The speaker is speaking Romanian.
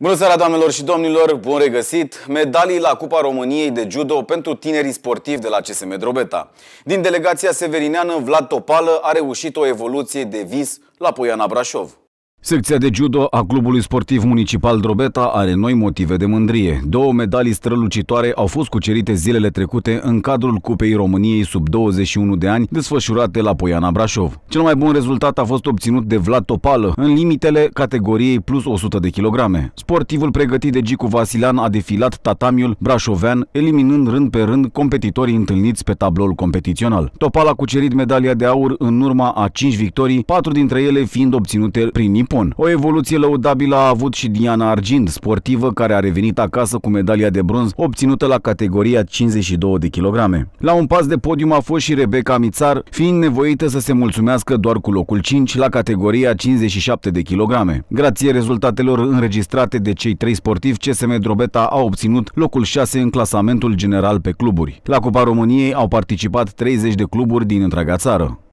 Bună seara, doamnelor și domnilor! Bun regăsit! Medalii la Cupa României de Judo pentru tinerii sportivi de la CSM Drobeta. Din delegația severineană, Vlad Topală a reușit o evoluție de vis la Poiana Brașov. Secția de judo a Clubului Sportiv Municipal Drobeta are noi motive de mândrie. Două medalii strălucitoare au fost cucerite zilele trecute în cadrul Cupei României sub 21 de ani, desfășurate la Poiana Brașov. Cel mai bun rezultat a fost obținut de Vlad Topală, în limitele categoriei plus 100 de kilograme. Sportivul pregătit de Gicu Vasilan a defilat tatamiul brașovean, eliminând rând pe rând competitorii întâlniți pe tabloul competițional. Topal a cucerit medalia de aur în urma a 5 victorii, patru dintre ele fiind obținute prin tampon. O evoluție lăudabilă a avut și Diana Argind, sportivă care a revenit acasă cu medalia de bronz obținută la categoria 52 de kilograme. La un pas de podium a fost și Rebecca Mițar, fiind nevoită să se mulțumească doar cu locul 5 la categoria 57 de kilograme. Grație rezultatelor înregistrate de cei trei sportivi, CSM Drobeta a obținut locul 6 în clasamentul general pe cluburi. La Cupa României au participat 30 de cluburi din întreaga țară.